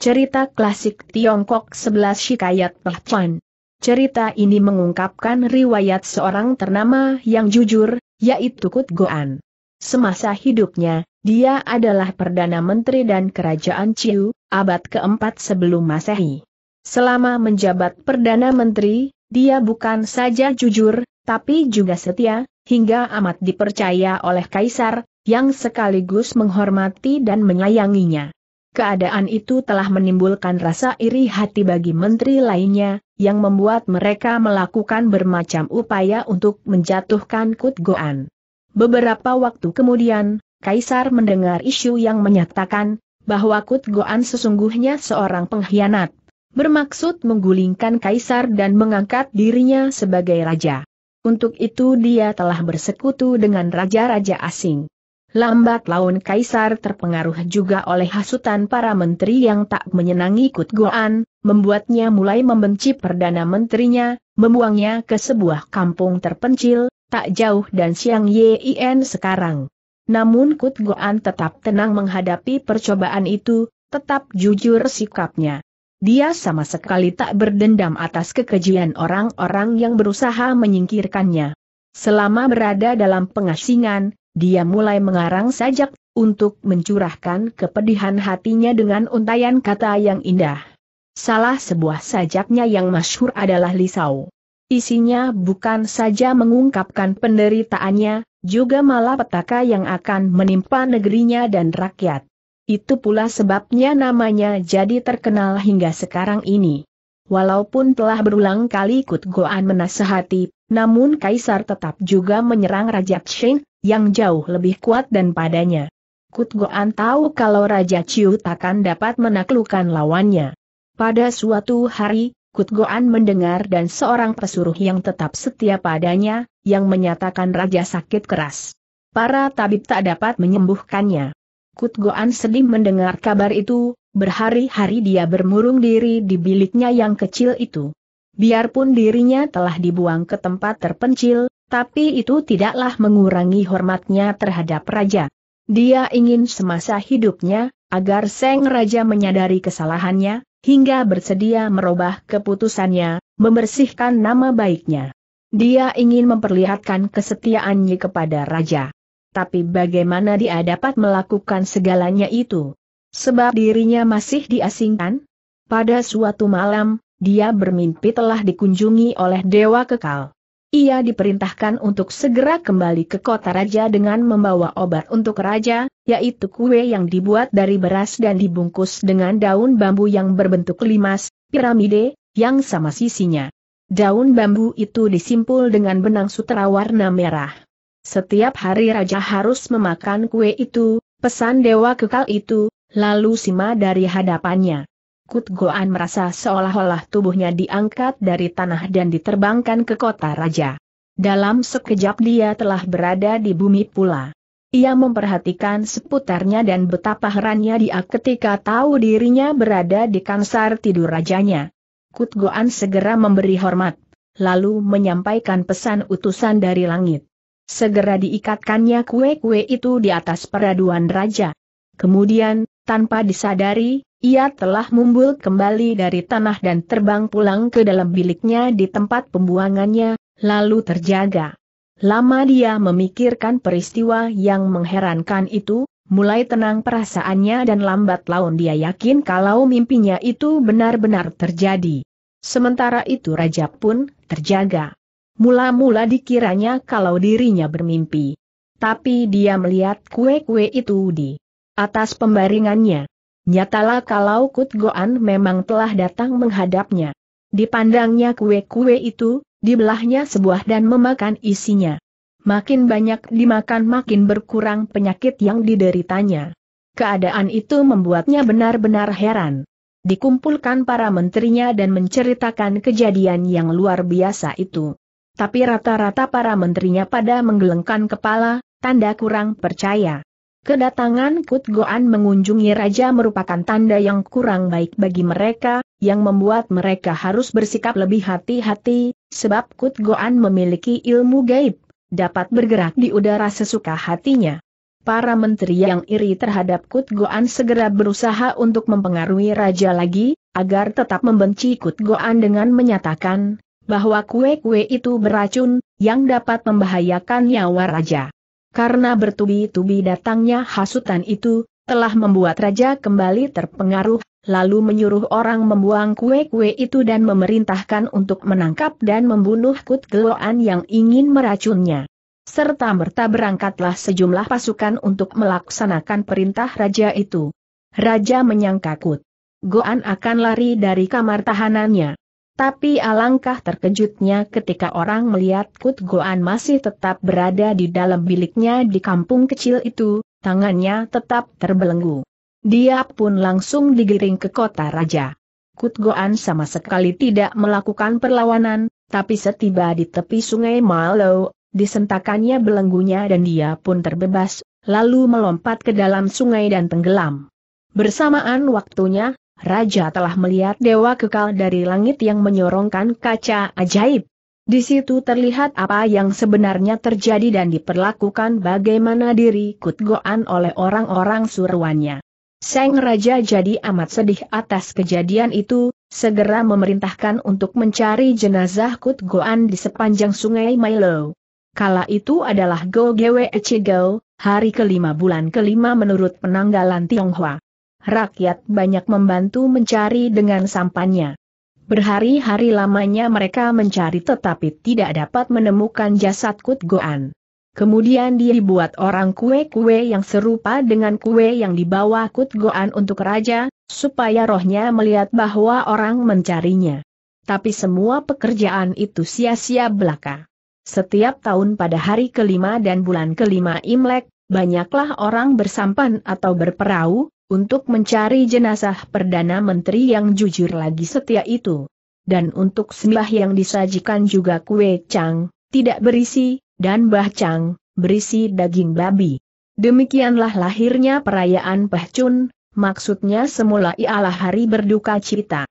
Cerita klasik Tiongkok 11 Shikayat Bahchan. Cerita ini mengungkapkan riwayat seorang ternama yang jujur, yaitu Kut Goan. Semasa hidupnya, dia adalah Perdana Menteri dan Kerajaan Chiu, abad keempat sebelum masehi. Selama menjabat Perdana Menteri, dia bukan saja jujur, tapi juga setia, hingga amat dipercaya oleh Kaisar, yang sekaligus menghormati dan menyayanginya. Keadaan itu telah menimbulkan rasa iri hati bagi menteri lainnya, yang membuat mereka melakukan bermacam upaya untuk menjatuhkan Kut Goan. Beberapa waktu kemudian, Kaisar mendengar isu yang menyatakan, bahwa Kut Goan sesungguhnya seorang pengkhianat, bermaksud menggulingkan Kaisar dan mengangkat dirinya sebagai raja. Untuk itu dia telah bersekutu dengan raja-raja asing. Lambat laun Kaisar terpengaruh juga oleh hasutan para menteri yang tak menyenangi Kut membuatnya mulai membenci Perdana Menterinya, membuangnya ke sebuah kampung terpencil, tak jauh dan Siang Yin sekarang. Namun Kut tetap tenang menghadapi percobaan itu, tetap jujur sikapnya. Dia sama sekali tak berdendam atas kekejian orang-orang yang berusaha menyingkirkannya. Selama berada dalam pengasingan, dia mulai mengarang sajak, untuk mencurahkan kepedihan hatinya dengan untayan kata yang indah. Salah sebuah sajaknya yang masyhur adalah Lisau. Isinya bukan saja mengungkapkan penderitaannya, juga malah petaka yang akan menimpa negerinya dan rakyat. Itu pula sebabnya namanya jadi terkenal hingga sekarang ini. Walaupun telah berulang kali Kut Goan menasehati, namun Kaisar tetap juga menyerang Raja Qin, yang jauh lebih kuat dan padanya. Kut Goan tahu kalau Raja Chiu takkan dapat menaklukkan lawannya. Pada suatu hari, Kut Goan mendengar dan seorang pesuruh yang tetap setia padanya, yang menyatakan Raja sakit keras. Para tabib tak dapat menyembuhkannya. Kut Goan sedih mendengar kabar itu, berhari-hari dia bermurung diri di biliknya yang kecil itu. Biarpun dirinya telah dibuang ke tempat terpencil, tapi itu tidaklah mengurangi hormatnya terhadap raja. Dia ingin semasa hidupnya, agar Seng Raja menyadari kesalahannya, hingga bersedia merubah keputusannya, membersihkan nama baiknya. Dia ingin memperlihatkan kesetiaannya kepada Raja. Tapi bagaimana dia dapat melakukan segalanya itu? Sebab dirinya masih diasingkan? Pada suatu malam, dia bermimpi telah dikunjungi oleh Dewa Kekal. Ia diperintahkan untuk segera kembali ke kota raja dengan membawa obat untuk raja, yaitu kue yang dibuat dari beras dan dibungkus dengan daun bambu yang berbentuk limas, piramide, yang sama sisinya. Daun bambu itu disimpul dengan benang sutra warna merah. Setiap hari raja harus memakan kue itu, pesan dewa kekal itu, lalu sima dari hadapannya. Kut Goan merasa seolah-olah tubuhnya diangkat dari tanah dan diterbangkan ke kota raja. Dalam sekejap dia telah berada di bumi pula. Ia memperhatikan seputarnya dan betapa herannya dia ketika tahu dirinya berada di kansar tidur rajanya. Kut Goan segera memberi hormat, lalu menyampaikan pesan utusan dari langit. Segera diikatkannya kue-kue itu di atas peraduan raja. Kemudian, tanpa disadari, ia telah mumbul kembali dari tanah dan terbang pulang ke dalam biliknya di tempat pembuangannya, lalu terjaga. Lama dia memikirkan peristiwa yang mengherankan itu, mulai tenang perasaannya dan lambat laun dia yakin kalau mimpinya itu benar-benar terjadi. Sementara itu raja pun terjaga. Mula-mula dikiranya kalau dirinya bermimpi. Tapi dia melihat kue-kue itu di atas pembaringannya. Nyatalah kalau Kut Goan memang telah datang menghadapnya. Dipandangnya kue-kue itu, dibelahnya sebuah dan memakan isinya. Makin banyak dimakan makin berkurang penyakit yang dideritanya. Keadaan itu membuatnya benar-benar heran. Dikumpulkan para menterinya dan menceritakan kejadian yang luar biasa itu. Tapi rata-rata para menterinya pada menggelengkan kepala, tanda kurang percaya. Kedatangan Kut Goan mengunjungi raja merupakan tanda yang kurang baik bagi mereka, yang membuat mereka harus bersikap lebih hati-hati, sebab Kut Goan memiliki ilmu gaib, dapat bergerak di udara sesuka hatinya. Para menteri yang iri terhadap Kut Goan segera berusaha untuk mempengaruhi raja lagi, agar tetap membenci Kut Goan dengan menyatakan, bahwa kue-kue itu beracun, yang dapat membahayakan nyawa raja. Karena bertubi-tubi datangnya hasutan itu, telah membuat raja kembali terpengaruh, lalu menyuruh orang membuang kue-kue itu dan memerintahkan untuk menangkap dan membunuh Kut Geloan yang ingin meracunnya. Serta merta berangkatlah sejumlah pasukan untuk melaksanakan perintah raja itu. Raja menyangka Kut Goan akan lari dari kamar tahanannya. Tapi alangkah terkejutnya ketika orang melihat Kut Goan masih tetap berada di dalam biliknya di kampung kecil itu, tangannya tetap terbelenggu. Dia pun langsung digiring ke kota raja. Kut Goan sama sekali tidak melakukan perlawanan, tapi setiba di tepi sungai Malo, disentakannya belenggunya dan dia pun terbebas, lalu melompat ke dalam sungai dan tenggelam. Bersamaan waktunya, Raja telah melihat dewa kekal dari langit yang menyorongkan kaca ajaib. Di situ terlihat apa yang sebenarnya terjadi dan diperlakukan bagaimana diri Kutgoan oleh orang-orang suruannya. Seng Raja jadi amat sedih atas kejadian itu, segera memerintahkan untuk mencari jenazah Kutgoan di sepanjang sungai Milo. Kala itu adalah Go Gwe Echigo, hari kelima bulan kelima menurut penanggalan Tionghoa rakyat banyak membantu mencari dengan sampannya. Berhari-hari lamanya mereka mencari tetapi tidak dapat menemukan jasad Kut Goan. Kemudian dia dibuat orang kue-kue yang serupa dengan kue yang dibawa Kut Goan untuk raja, supaya rohnya melihat bahwa orang mencarinya. Tapi semua pekerjaan itu sia-sia belaka. Setiap tahun pada hari kelima dan bulan kelima Imlek, banyaklah orang bersampan atau berperahu, untuk mencari jenazah Perdana Menteri yang jujur lagi setia itu. Dan untuk sembah yang disajikan juga kue cang, tidak berisi, dan bah cang, berisi daging babi. Demikianlah lahirnya perayaan Pehcun, maksudnya semula ialah hari berduka cita.